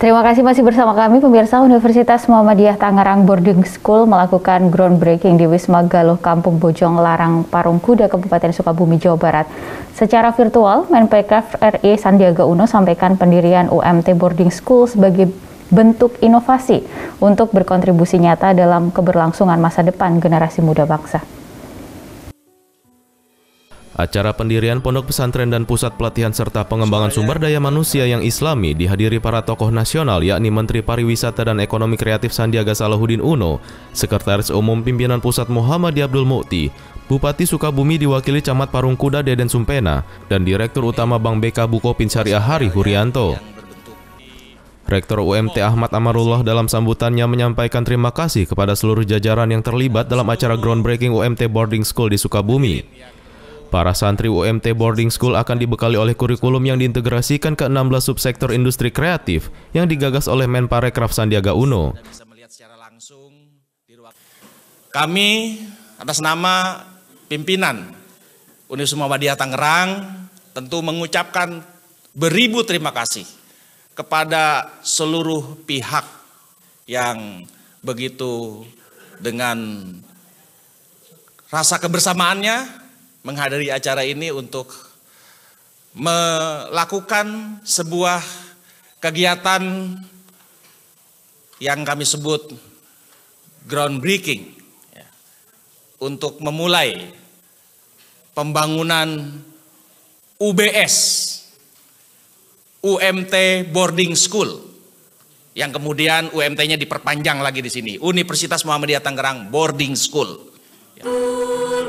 Terima kasih masih bersama kami pemirsa Universitas Muhammadiyah Tangerang Boarding School melakukan groundbreaking di Wisma Galuh Kampung Bojong Larang Parung Kuda Kabupaten Sukabumi Jawa Barat. Secara virtual, Menpekraf RI Sandiaga Uno sampaikan pendirian UMT Boarding School sebagai bentuk inovasi untuk berkontribusi nyata dalam keberlangsungan masa depan generasi muda bangsa. Acara pendirian pondok pesantren dan pusat pelatihan serta pengembangan sumber daya manusia yang islami dihadiri para tokoh nasional yakni Menteri Pariwisata dan Ekonomi Kreatif Sandiaga Salahuddin Uno, Sekretaris Umum Pimpinan Pusat Muhammad Abdul Mukti, Bupati Sukabumi diwakili Camat Parungkuda Deden Sumpena, dan Direktur Utama Bank BK Bukopin Syariah Hari Hurianto. Rektor UMT Ahmad Amarullah dalam sambutannya menyampaikan terima kasih kepada seluruh jajaran yang terlibat dalam acara groundbreaking UMT Boarding School di Sukabumi. Para santri UMT Boarding School akan dibekali oleh kurikulum yang diintegrasikan ke 16 subsektor industri kreatif yang digagas oleh Menparekraf Sandiaga Uno. Kami atas nama pimpinan Universitas Muhammadiyah Tangerang tentu mengucapkan beribu terima kasih kepada seluruh pihak yang begitu dengan rasa kebersamaannya menghadiri acara ini untuk melakukan sebuah kegiatan yang kami sebut groundbreaking ya, untuk memulai pembangunan UBS UMT Boarding School yang kemudian UMT-nya diperpanjang lagi di sini Universitas Muhammadiyah Tangerang Boarding School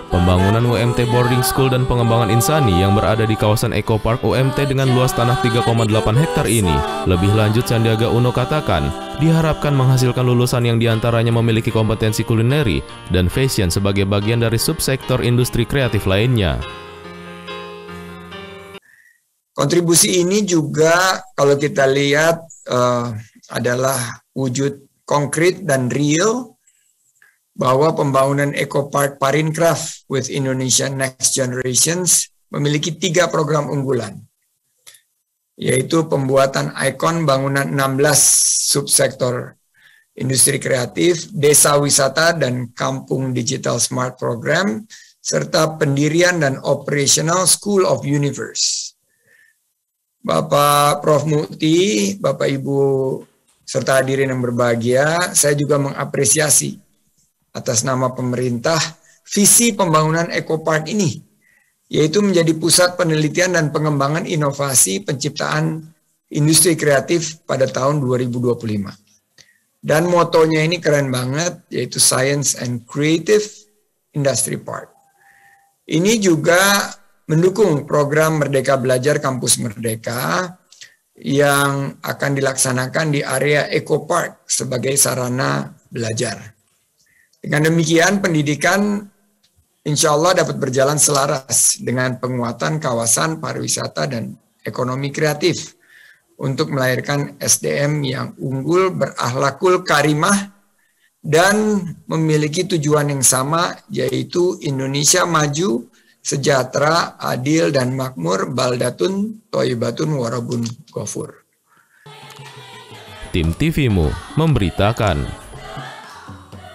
Pembangunan UMT Boarding School dan Pengembangan Insani yang berada di kawasan Eco Park UMT dengan luas tanah 3,8 hektar ini, lebih lanjut Sandiaga Uno katakan, diharapkan menghasilkan lulusan yang diantaranya memiliki kompetensi kulineri dan fashion sebagai bagian dari subsektor industri kreatif lainnya. Kontribusi ini juga kalau kita lihat uh, adalah wujud konkret dan real bahwa pembangunan Eco Park Parinkraf with Indonesia Next Generations memiliki tiga program unggulan, yaitu pembuatan ikon bangunan 16 subsektor industri kreatif, desa wisata, dan kampung digital smart program, serta pendirian dan operational School of Universe. Bapak Prof. Mukti, Bapak Ibu serta hadirin yang berbahagia, saya juga mengapresiasi atas nama pemerintah visi pembangunan Eco Park ini, yaitu menjadi pusat penelitian dan pengembangan inovasi penciptaan industri kreatif pada tahun 2025. Dan motonya ini keren banget, yaitu Science and Creative Industry Park. Ini juga mendukung program Merdeka Belajar Kampus Merdeka yang akan dilaksanakan di area Eco Park sebagai sarana belajar. Dengan demikian pendidikan insya Allah dapat berjalan selaras dengan penguatan kawasan pariwisata dan ekonomi kreatif untuk melahirkan SDM yang unggul, berahlakul karimah, dan memiliki tujuan yang sama, yaitu Indonesia maju, sejahtera, adil, dan makmur, baldatun, toibatun, warabun, kofur. Tim TVMU memberitakan.